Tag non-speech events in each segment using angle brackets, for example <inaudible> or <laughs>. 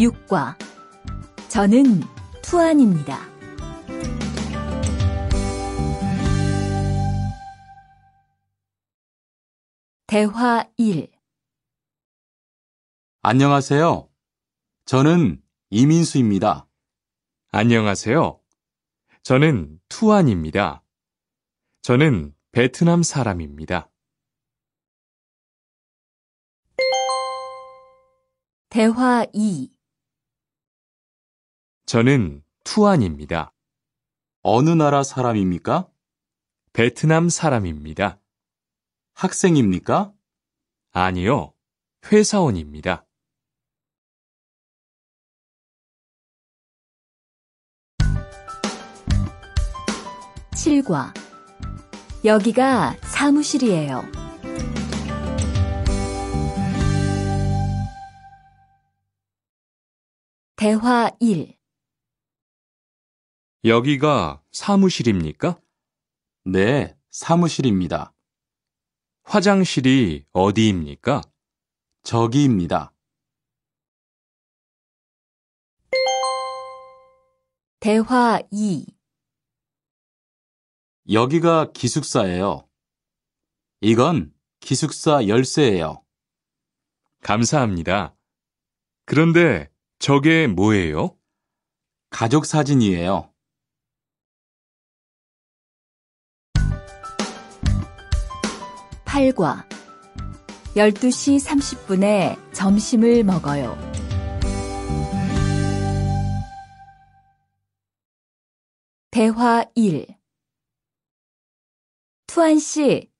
6과 저는 투안입니다. 대화 1 안녕하세요. 저는 이민수입니다. 안녕하세요. 저는 투안입니다. 저는 베트남 사람입니다. 대화 2 저는 투안입니다. 어느 나라 사람입니까? 베트남 사람입니다. 학생입니까? 아니요. 회사원입니다. 실과 여기가 사무실이에요. 대화 1 여기가 사무실입니까? 네, 사무실입니다. 화장실이 어디입니까? 저기입니다. 대화 2 여기가 기숙사예요. 이건 기숙사 열쇠예요. 감사합니다. 그런데 저게 뭐예요? 가족 사진이에요. 8과 12시 30분에 점심을 먹어요. 대화 1 투안 씨,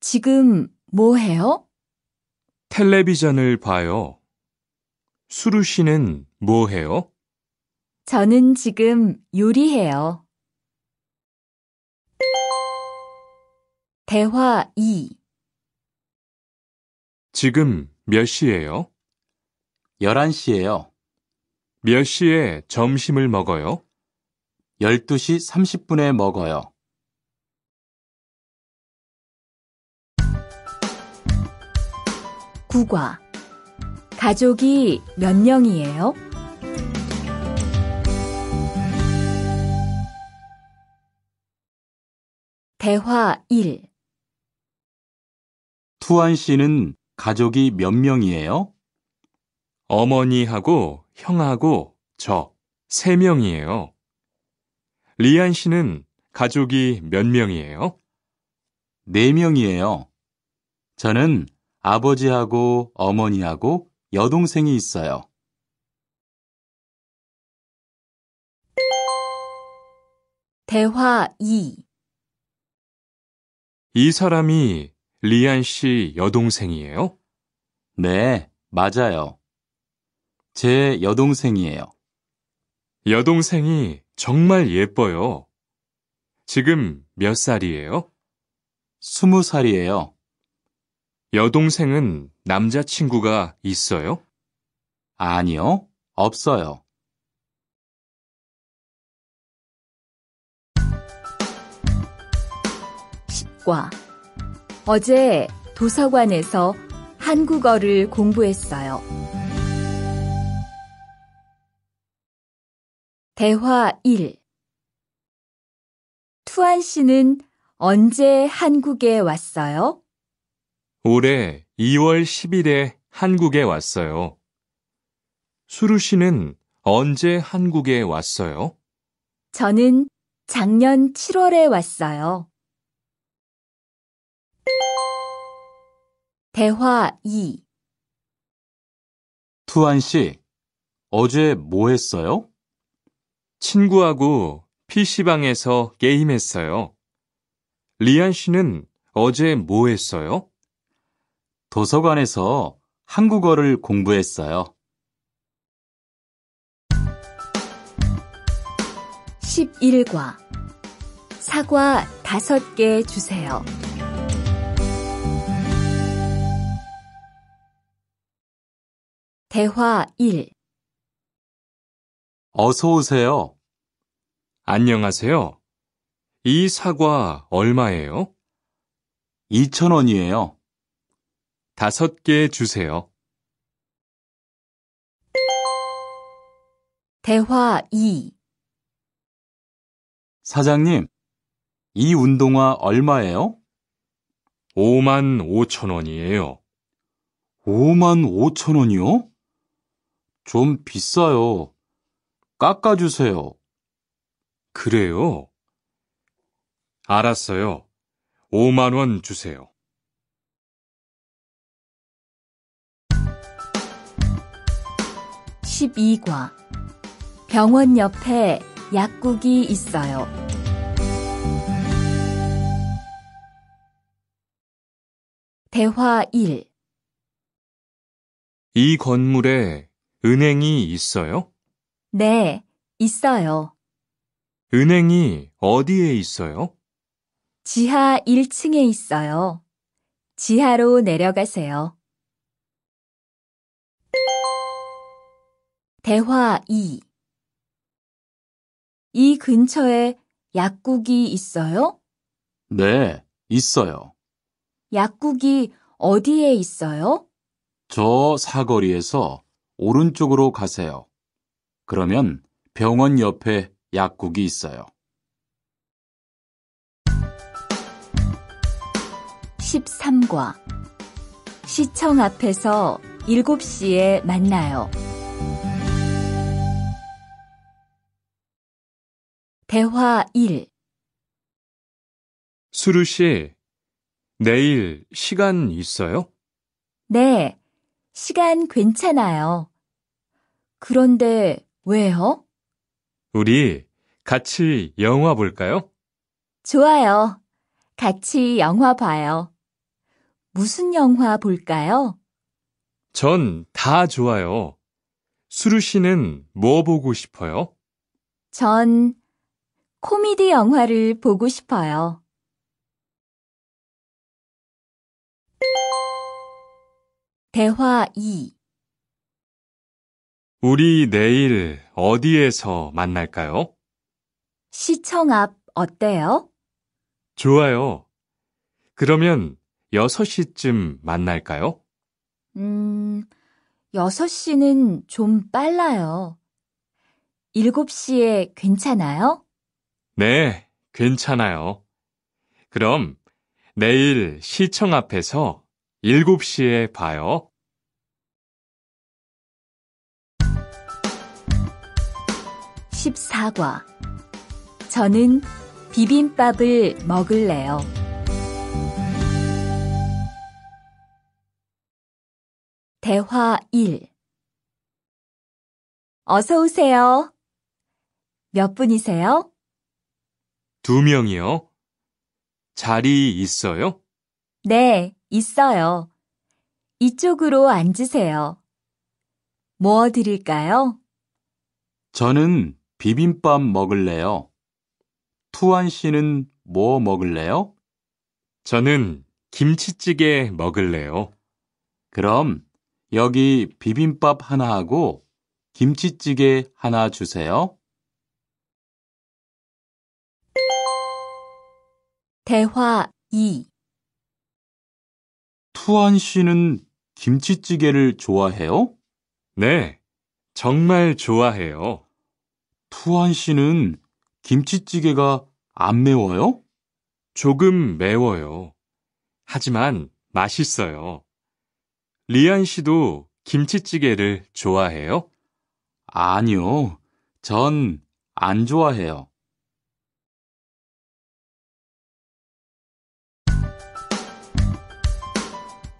지금 뭐 해요? 텔레비전을 봐요. 수루 씨는 뭐 해요? 저는 지금 요리해요. 대화 2 지금 몇 시예요? 11시예요. 몇 시에 점심을 먹어요? 12시 30분에 먹어요. 국과 가족이 몇 명이에요? 대화 1 후안 씨는 가족이 몇 명이에요? 어머니하고 형하고 저 세 명이에요. 리안 씨는 가족이 몇 명이에요? 네 명이에요. 저는 아버지하고 어머니하고 여동생이 있어요. 대화 2. 이 사람이 리안 씨 여동생이에요? 네, 맞아요. 제 여동생이에요. 여동생이 정말 예뻐요. 지금 몇 살이에요? 스무 살이에요. 여동생은 남자친구가 있어요? 아니요, 없어요. 과 어제 도서관에서 한국어를 공부했어요. 대화 1 투안 씨는 언제 한국에 왔어요? 올해 2월 10일에 한국에 왔어요. 수루 씨는 언제 한국에 왔어요? 저는 작년 7월에 왔어요. 대화 2 투안 씨, 어제 뭐 했어요? 친구하고 PC방에서 게임했어요. 리안 씨는 어제 뭐 했어요? 도서관에서 한국어를 공부했어요. 11과 사과 5개 주세요. 대화 1 어서 오세요. 안녕하세요. 이 사과 얼마예요? 2,000원이에요. 다섯 개 주세요. 대화 2 사장님, 이 운동화 얼마예요? 5만 5천 원이에요. 5만 5천 원이요? 좀 비싸요. 깎아주세요. 그래요? 알았어요. 5만원 주세요. (12과) 병원 옆에 약국이 있어요. 대화 1. 이 건물에 은행이 있어요? 네, 있어요. 은행이 어디에 있어요? 지하 1층에 있어요. 지하로 내려가세요. 대화 2. 이 근처에 약국이 있어요? 네, 있어요. 약국이 어디에 있어요? 저 사거리에서 오른쪽으로 가세요. 그러면 병원 옆에 약국이 있어요. 13과 시청 앞에서 7시에 만나요. 대화 1 수루 씨, 내일 시간 있어요? 네, 시간 괜찮아요. 그런데 왜요? 우리 같이 영화 볼까요? 좋아요. 같이 영화 봐요. 무슨 영화 볼까요? 전 다 좋아요. 수루 씨는 뭐 보고 싶어요? 전 코미디 영화를 보고 싶어요. 대화 2 우리 내일 어디에서 만날까요? 시청 앞 어때요? 좋아요. 그러면 6시쯤 만날까요? 음, 6시는 좀 빨라요. 7시에 괜찮아요? 네, 괜찮아요. 그럼 내일 시청 앞에서 7시에 봐요. 14과 저는 비빔밥을 먹을래요. 대화 1 어서 오세요. 몇 분이세요? 두 명이요. 자리 있어요? 네, 있어요. 이쪽으로 앉으세요. 뭐 드릴까요? 저는 비빔밥 먹을래요? 투안 씨는 뭐 먹을래요? 저는 김치찌개 먹을래요. 그럼 여기 비빔밥 하나 하고 김치찌개 하나 주세요. 대화 2 투안 씨는 김치찌개를 좋아해요? 네, 정말 좋아해요. 투한 씨는 김치찌개가 안 매워요? 조금 매워요. 하지만 맛있어요. 리안 씨도 김치찌개를 좋아해요? 아니요. 전 안 좋아해요.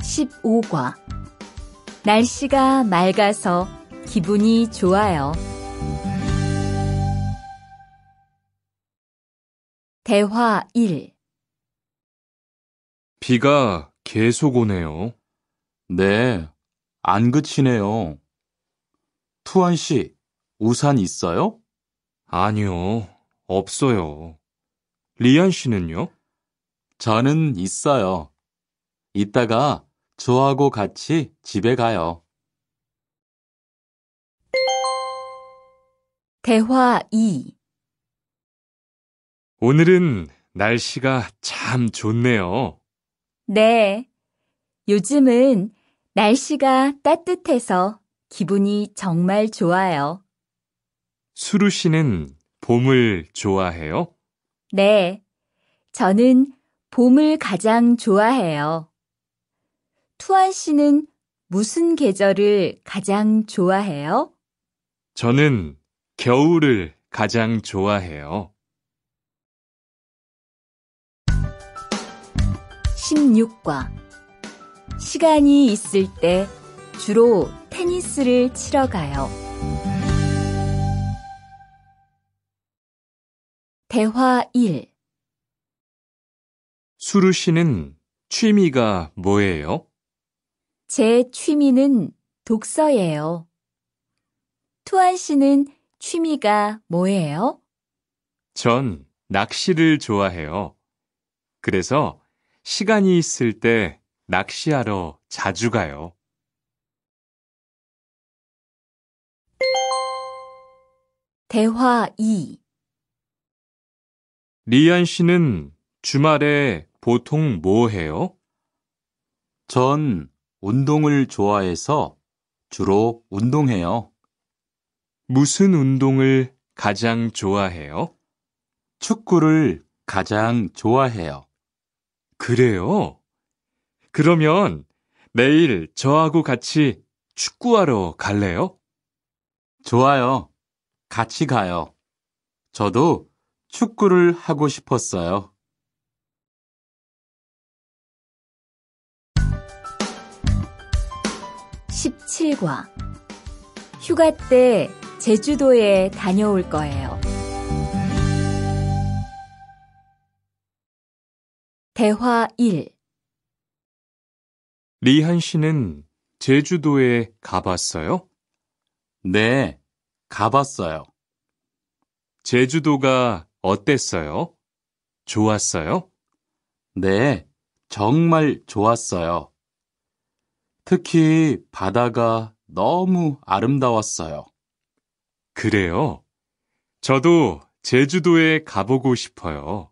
(15과) 날씨가 맑아서 기분이 좋아요. 대화 1 비가 계속 오네요. 네, 안 그치네요. 투안 씨, 우산 있어요? 아니요, 없어요. 리안 씨는요? 저는 있어요. 이따가 저하고 같이 집에 가요. 대화 2 오늘은 날씨가 참 좋네요. 네. 요즘은 날씨가 따뜻해서 기분이 정말 좋아요. 수루 씨는 봄을 좋아해요? 네. 저는 봄을 가장 좋아해요. 투안 씨는 무슨 계절을 가장 좋아해요? 저는 겨울을 가장 좋아해요. 16과 시간이 있을 때 주로 테니스를 치러 가요. 대화 1 수루 씨는 취미가 뭐예요? 제 취미는 독서예요. 투안 씨는 취미가 뭐예요? 전 낚시를 좋아해요. 그래서 시간이 있을 때 낚시하러 자주 가요. 대화 2 리안 씨는 주말에 보통 뭐 해요? 전 운동을 좋아해서 주로 운동해요. 무슨 운동을 가장 좋아해요? 축구를 가장 좋아해요. 그래요? 그러면 내일 저하고 같이 축구하러 갈래요? 좋아요. 같이 가요. 저도 축구를 하고 싶었어요. (17과) 휴가 때 제주도에 다녀올 거예요. 대화 1 리한 씨는 제주도에 가봤어요? 네, 가봤어요. 제주도가 어땠어요? 좋았어요? 네, 정말 좋았어요. 특히 바다가 너무 아름다웠어요. 그래요? 저도 제주도에 가보고 싶어요.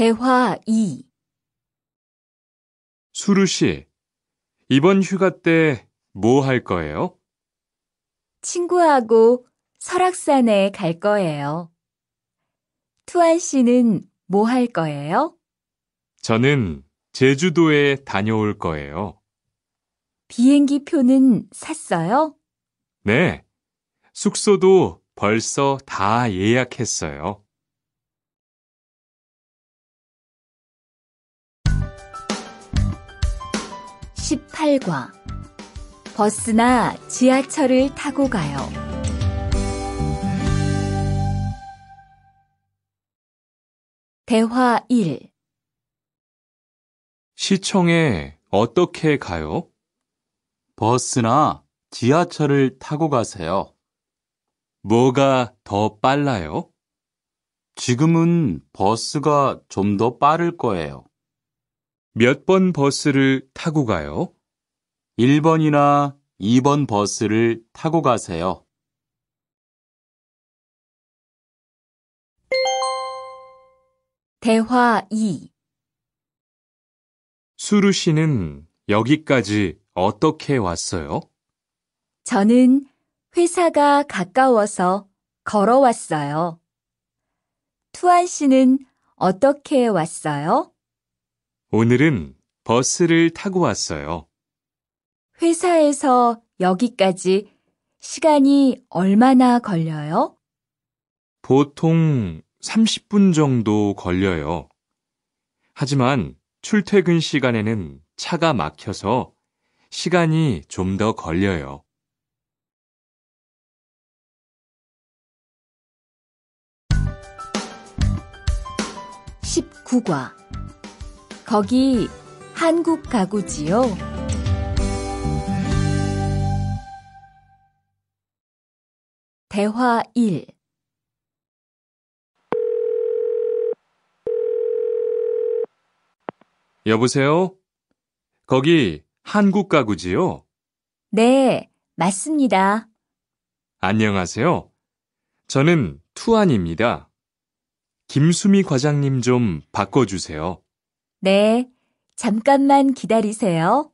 대화 2 수루 씨, 이번 휴가 때 뭐 할 거예요? 친구하고 설악산에 갈 거예요. 투안 씨는 뭐 할 거예요? 저는 제주도에 다녀올 거예요. 비행기 표는 샀어요? 네, 숙소도 벌써 다 예약했어요. 18과 버스나 지하철을 타고 가요. 대화 1 시청에 어떻게 가요? 버스나 지하철을 타고 가세요. 뭐가 더 빨라요? 지금은 버스가 좀 더 빠를 거예요. 몇번 버스를 타고 가요? 1번이나 2번 버스를 타고 가세요. 对话2 수루 씨는 여기까지 어떻게 왔어요? 저는 회사가 가까워서 걸어왔어요. 투안 씨는 어떻게 왔어요? 오늘은 버스를 타고 왔어요. 회사에서 여기까지 시간이 얼마나 걸려요? 보통 30분 정도 걸려요. 하지만 출퇴근 시간에는 차가 막혀서 시간이 좀 더 걸려요. (19과) 거기 한국 가구지요. 대화 1 여보세요? 거기 한국 가구지요? 네, 맞습니다. 안녕하세요. 저는 투안입니다. 김수미 과장님 좀 바꿔주세요. 네, 잠깐만 기다리세요.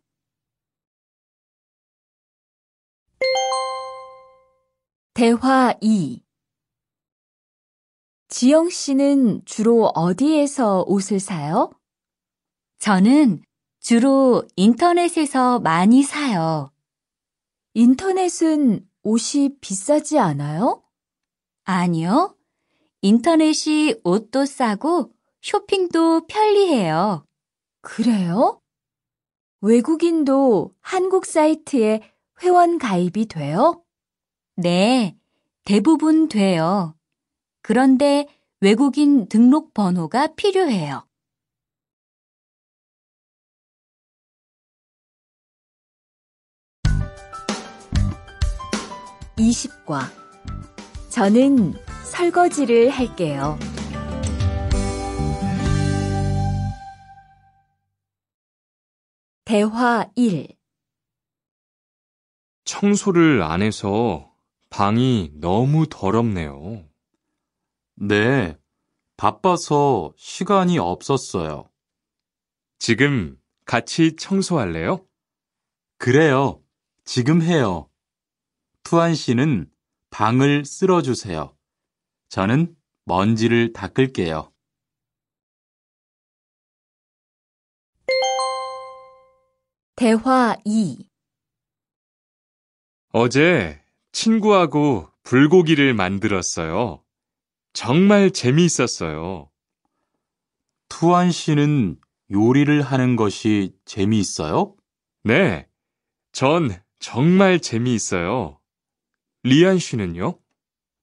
대화 2 지영 씨는 주로 어디에서 옷을 사요? 저는 주로 인터넷에서 많이 사요. 인터넷은 옷이 비싸지 않아요? 아니요. 인터넷이 옷도 싸고 쇼핑도 편리해요. 그래요? 외국인도 한국 사이트에 회원 가입이 돼요? 네, 대부분 돼요. 그런데 외국인 등록 번호가 필요해요. (20과) 저는 설거지를 할게요. 대화 1 청소를 안 해서 방이 너무 더럽네요. 네, 바빠서 시간이 없었어요. 지금 같이 청소할래요? 그래요. 지금 해요. 투안 씨는 방을 쓸어주세요. 저는 먼지를 닦을게요. 대화 2 어제 친구하고 불고기를 만들었어요. 정말 재미있었어요. 투안 씨는 요리를 하는 것이 재미있어요? 네. 전 정말 재미있어요. 리안 씨는요?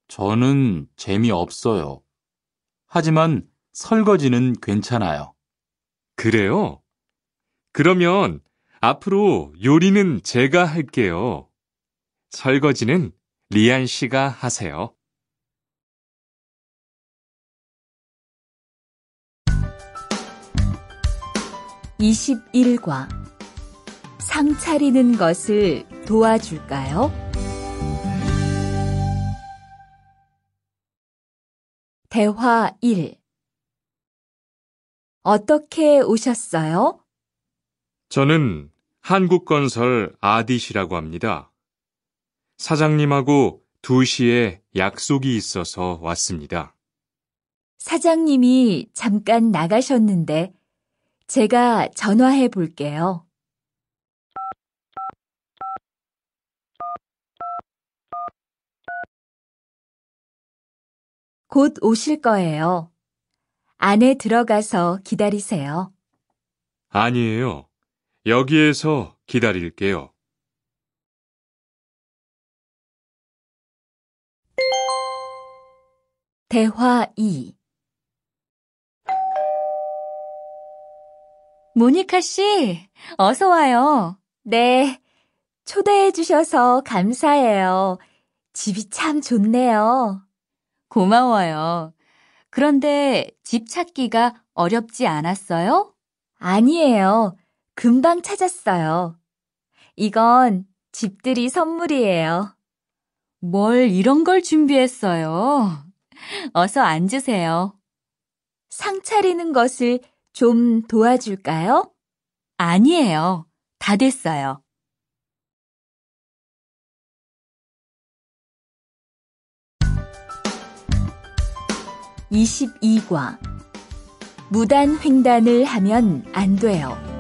저는 재미없어요. 하지만 설거지는 괜찮아요. 그래요? 그러면 앞으로 요리는 제가 할게요. 설거지는 리안 씨가 하세요. (21과) 상 차리는 것을 도와줄까요? 대화 1 어떻게 오셨어요? 저는 한국건설 아디시라고 합니다. 사장님하고 2시에 약속이 있어서 왔습니다. 사장님이 잠깐 나가셨는데 제가 전화해 볼게요. 곧 오실 거예요. 안에 들어가서 기다리세요. 아니에요. 여기에서 기다릴게요. 대화 2 모니카 씨, 어서 와요. 네. 초대해 주셔서 감사해요. 집이 참 좋네요. 고마워요. 그런데 집 찾기가 어렵지 않았어요? 아니에요. 금방 찾았어요. 이건 집들이 선물이에요. 뭘 이런 걸 준비했어요? 어서 앉으세요. 상 차리는 것을 좀 도와줄까요? 아니에요. 다 됐어요. (22과) 무단 횡단을 하면 안 돼요.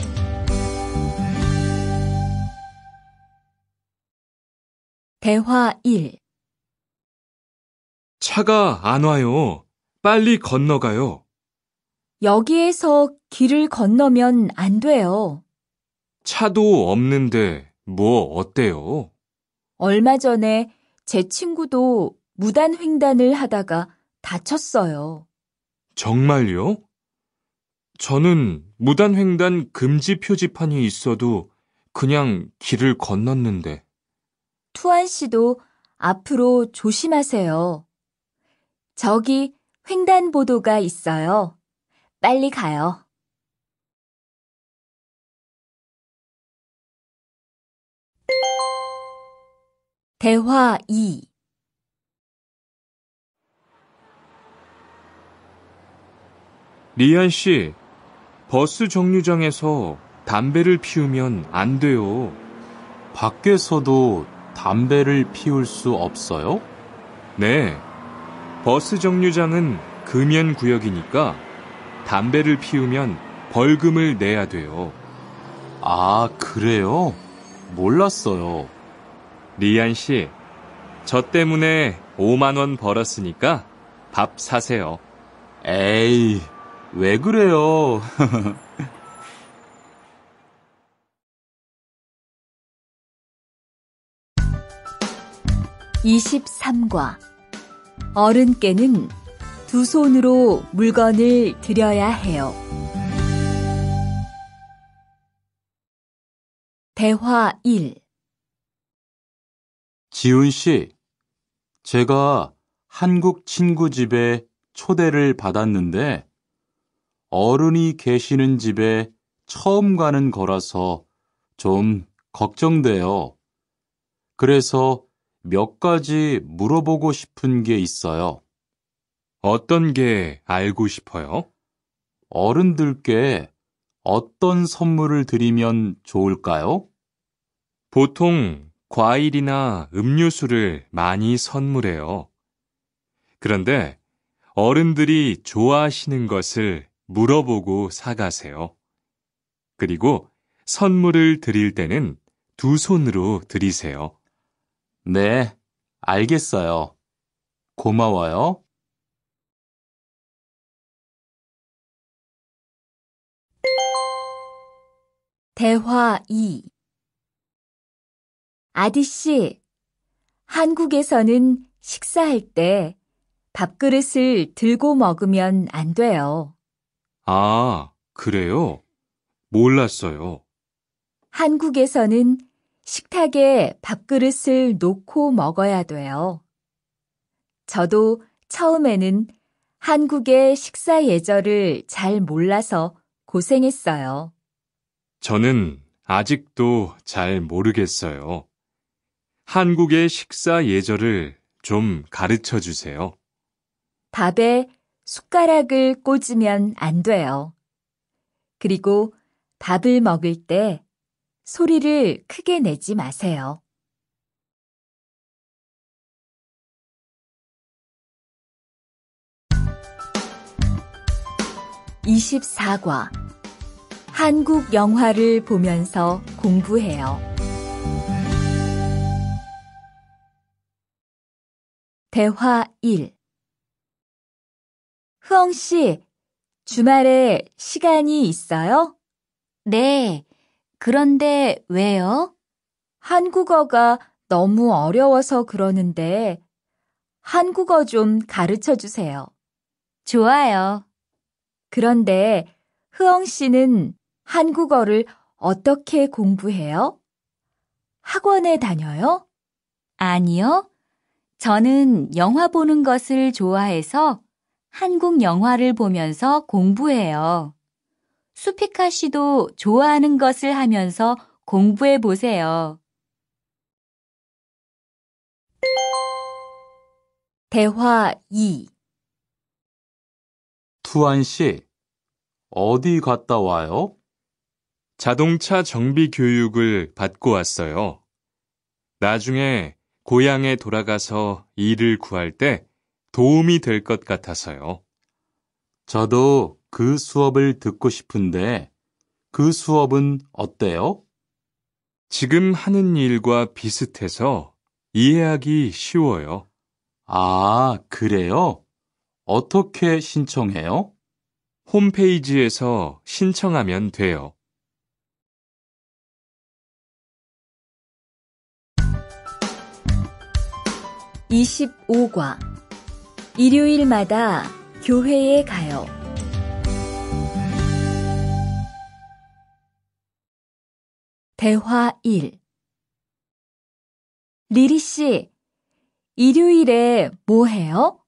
대화 1 차가 안 와요. 빨리 건너가요. 여기에서 길을 건너면 안 돼요. 차도 없는데 뭐 어때요? 얼마 전에 제 친구도 무단 횡단을 하다가 다쳤어요. 정말요? 저는 무단 횡단 금지 표지판이 있어도 그냥 길을 건넜는데. 투안 씨도 앞으로 조심하세요. 저기 횡단보도가 있어요. 빨리 가요. 대화 2 리안 씨, 버스 정류장에서 담배를 피우면 안 돼요. 밖에서도 담배를 피울 수 없어요? 네. 버스 정류장은 금연 구역이니까 담배를 피우면 벌금을 내야 돼요. 아, 그래요? 몰랐어요. 리안 씨, 저 때문에 5만원 벌었으니까 밥 사세요. 에이, 왜 그래요? <laughs> 23과 어른께는 두 손으로 물건을 드려야 해요. 대화 1 지훈 씨, 제가 한국 친구 집에 초대를 받았는데 어른이 계시는 집에 처음 가는 거라서 좀 걱정돼요. 그래서 몇 가지 물어보고 싶은 게 있어요. 어떤 게 알고 싶어요? 어른들께 어떤 선물을 드리면 좋을까요? 보통 과일이나 음료수를 많이 선물해요. 그런데 어른들이 좋아하시는 것을 물어보고 사가세요. 그리고 선물을 드릴 때는 두 손으로 드리세요. 네, 알겠어요. 고마워요. 대화 2 아디씨, 한국에서는 식사할 때 밥그릇을 들고 먹으면 안 돼요. 아, 그래요? 몰랐어요. 한국에서는 식탁에 밥그릇을 놓고 먹어야 돼요. 저도 처음에는 한국의 식사 예절을 잘 몰라서 고생했어요. 저는 아직도 잘 모르겠어요. 한국의 식사 예절을 좀 가르쳐 주세요. 밥에 숟가락을 꽂으면 안 돼요. 그리고 밥을 먹을 때 소리를 크게 내지 마세요. (24과) 한국 영화를 보면서 공부해요. 대화 1 흐엉 씨, 주말에 시간이 있어요? 네, 그런데 왜요? 한국어가 너무 어려워서 그러는데 한국어 좀 가르쳐 주세요. 좋아요. 그런데 흐엉 씨는 한국어를 어떻게 공부해요? 학원에 다녀요? 아니요. 저는 영화 보는 것을 좋아해서 한국 영화를 보면서 공부해요. 수피카 씨도 좋아하는 것을 하면서 공부해 보세요. 대화 2 투안 씨, 어디 갔다 와요? 자동차 정비 교육을 받고 왔어요. 나중에 고향에 돌아가서 일을 구할 때 도움이 될 것 같아서요. 저도 그 수업을 듣고 싶은데 그 수업은 어때요? 지금 하는 일과 비슷해서 이해하기 쉬워요. 아, 그래요? 어떻게 신청해요? 홈페이지에서 신청하면 돼요. (25과) 일요일마다 교회에 가요. 대화 1 리리 씨, 일요일에 뭐 해요?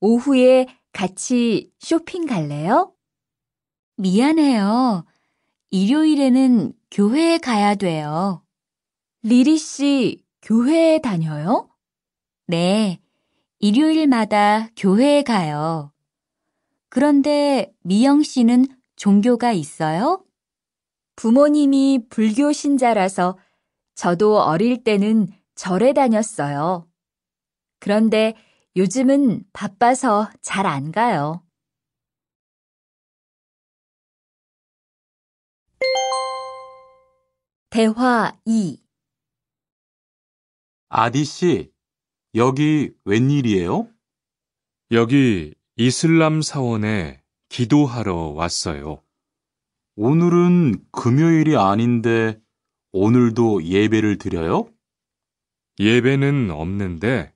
오후에 같이 쇼핑 갈래요? 미안해요. 일요일에는 교회에 가야 돼요. 리리 씨, 교회에 다녀요? 네, 일요일마다 교회에 가요. 그런데 미영 씨는 종교가 있어요? 부모님이 불교 신자라서 저도 어릴 때는 절에 다녔어요. 그런데 요즘은 바빠서 잘 안 가요. 대화 2 아디 씨, 여기 웬일이에요? 여기 이슬람 사원에 기도하러 왔어요. 오늘은 금요일이 아닌데 오늘도 예배를 드려요? 예배는 없는데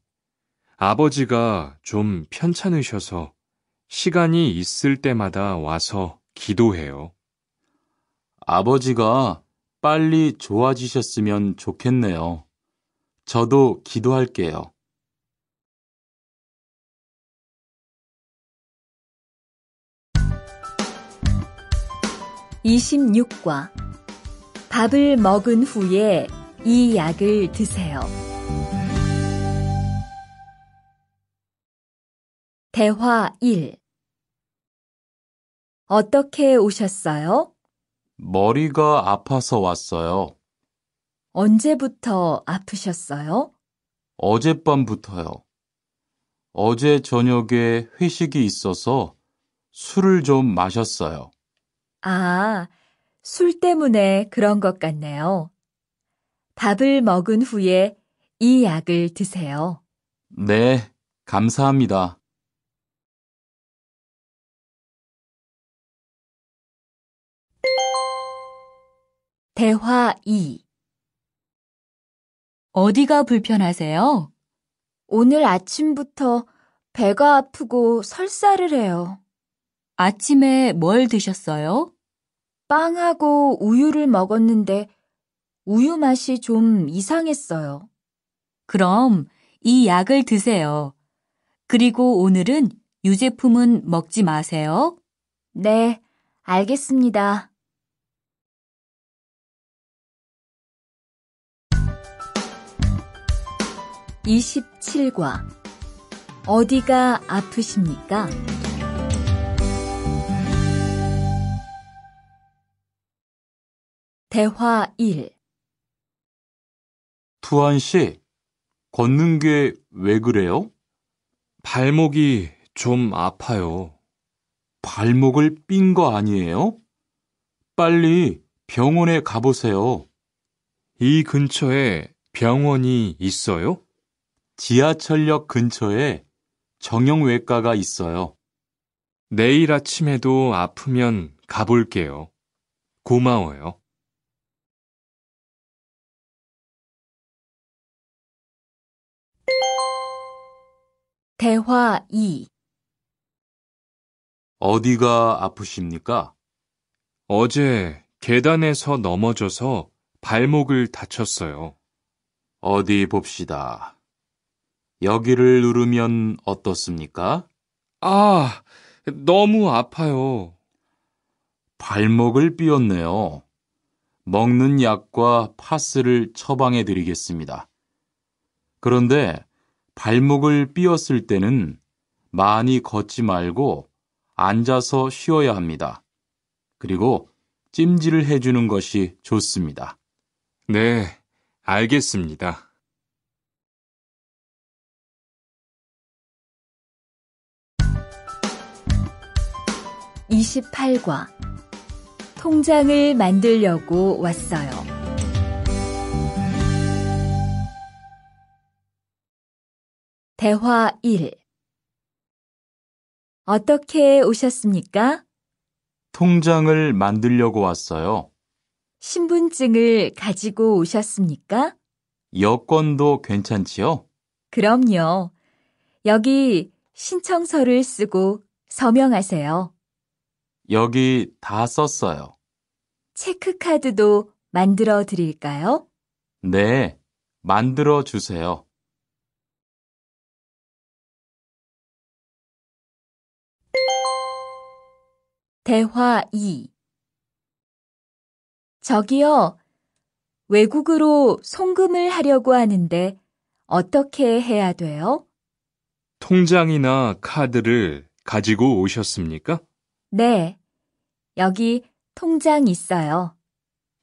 아버지가 좀 편찮으셔서 시간이 있을 때마다 와서 기도해요. 아버지가 빨리 좋아지셨으면 좋겠네요. 저도 기도할게요. 26과 밥을 먹은 후에 이 약을 드세요. 대화 1 어떻게 오셨어요? 머리가 아파서 왔어요. 언제부터 아프셨어요? 어젯밤부터요. 어제 저녁에 회식이 있어서 술을 좀 마셨어요. 아, 술 때문에 그런 것 같네요. 밥을 먹은 후에 이 약을 드세요. 네, 감사합니다. 대화 2 어디가 불편하세요? 오늘 아침부터 배가 아프고 설사를 해요. 아침에 뭘 드셨어요? 빵하고 우유를 먹었는데 우유 맛이 좀 이상했어요. 그럼 이 약을 드세요. 그리고 오늘은 유제품은 먹지 마세요. 네, 알겠습니다. (27과) 어디가 아프십니까? 대화 1 투한 씨, 걷는 게 왜 그래요? 발목이 좀 아파요. 발목을 삔거 아니에요? 빨리 병원에 가보세요. 이 근처에 병원이 있어요? 지하철역 근처에 정형외과가 있어요. 내일 아침에도 아프면 가볼게요. 고마워요. 대화 2 어디가 아프십니까? 어제 계단에서 넘어져서 발목을 다쳤어요. 어디 봅시다. 여기를 누르면 어떻습니까? 아, 너무 아파요. 발목을 삐었네요. 먹는 약과 파스를 처방해 드리겠습니다. 그런데 발목을 삐었을 때는 많이 걷지 말고 앉아서 쉬어야 합니다. 그리고 찜질을 해주는 것이 좋습니다. 네, 알겠습니다. (28과) 통장을 만들려고 왔어요. 대화 1 어떻게 오셨습니까? 통장을 만들려고 왔어요. 신분증을 가지고 오셨습니까? 여권도 괜찮지요? 그럼요. 여기 신청서를 쓰고 서명하세요. 여기 다 썼어요. 체크카드도 만들어 드릴까요? 네, 만들어 주세요. 대화 2 저기요, 외국으로 송금을 하려고 하는데 어떻게 해야 돼요? 통장이나 카드를 가지고 오셨습니까? 네, 여기 통장 있어요.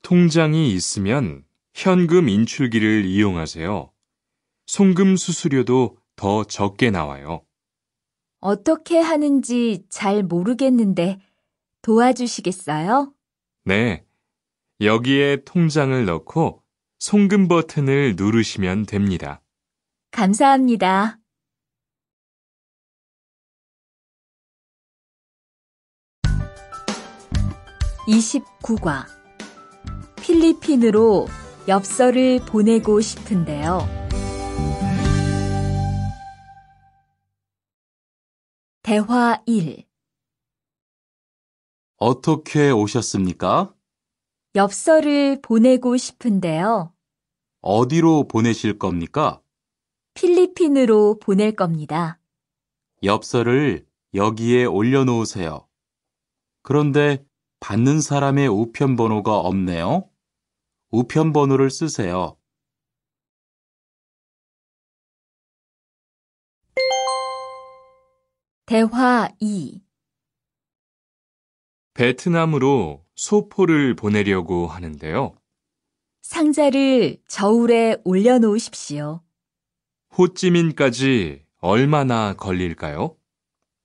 통장이 있으면 현금 인출기를 이용하세요. 송금 수수료도 더 적게 나와요. 어떻게 하는지 잘 모르겠는데 도와주시겠어요? 네. 여기에 통장을 넣고 송금 버튼을 누르시면 됩니다. 감사합니다. (29과) 필리핀으로 엽서를 보내고 싶은데요. 대화 1 어떻게 오셨습니까? 엽서를 보내고 싶은데요. 어디로 보내실 겁니까? 필리핀으로 보낼 겁니다. 엽서를 여기에 올려놓으세요. 그런데 받는 사람의 우편번호가 없네요. 우편번호를 쓰세요. 对话一。 베트남으로 소포를 보내려고 하는데요. 상자를 저울에 올려놓으십시오. 호찌민까지 얼마나 걸릴까요?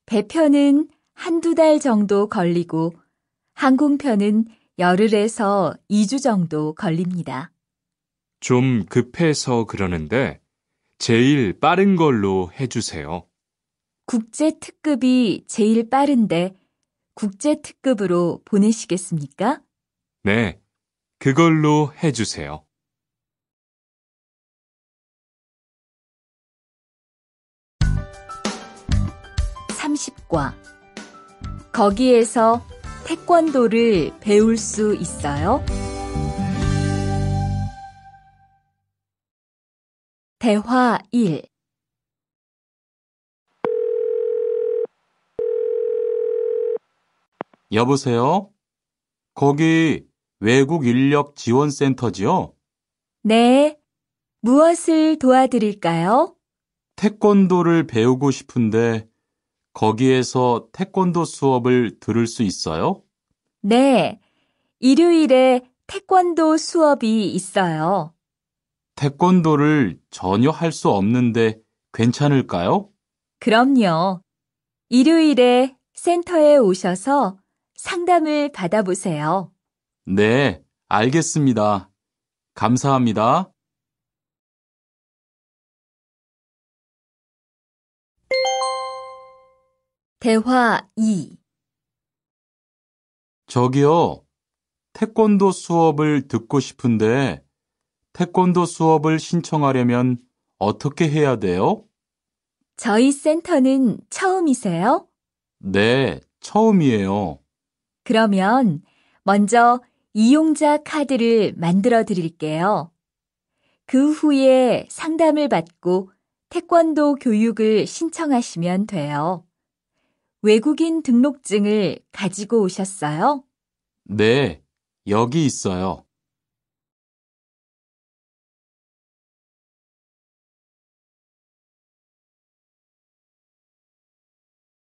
배편은 한두 달 정도 걸리고 항공편은 열흘에서 2주 정도 걸립니다. 좀 급해서 그러는데 제일 빠른 걸로 해주세요. 국제 특급이 제일 빠른데 국제 특급으로 보내시겠습니까? 네, 그걸로 해주세요. 과 거기에서 태권도를 배울 수 있어요? 대화 1 여보세요? 거기 외국 인력 지원센터지요? 네. 무엇을 도와드릴까요? 태권도를 배우고 싶은데 거기에서 태권도 수업을 들을 수 있어요? 네. 일요일에 태권도 수업이 있어요. 태권도를 전혀 할 수 없는데 괜찮을까요? 그럼요. 일요일에 센터에 오셔서 상담을 받아보세요. 네, 알겠습니다. 감사합니다. 대화 2 저기요, 태권도 수업을 듣고 싶은데 태권도 수업을 신청하려면 어떻게 해야 돼요? 저희 센터는 처음이세요? 네, 처음이에요. 그러면 먼저 이용자 카드를 만들어 드릴게요. 그 후에 상담을 받고 태권도 교육을 신청하시면 돼요. 외국인 등록증을 가지고 오셨어요? 네, 여기 있어요.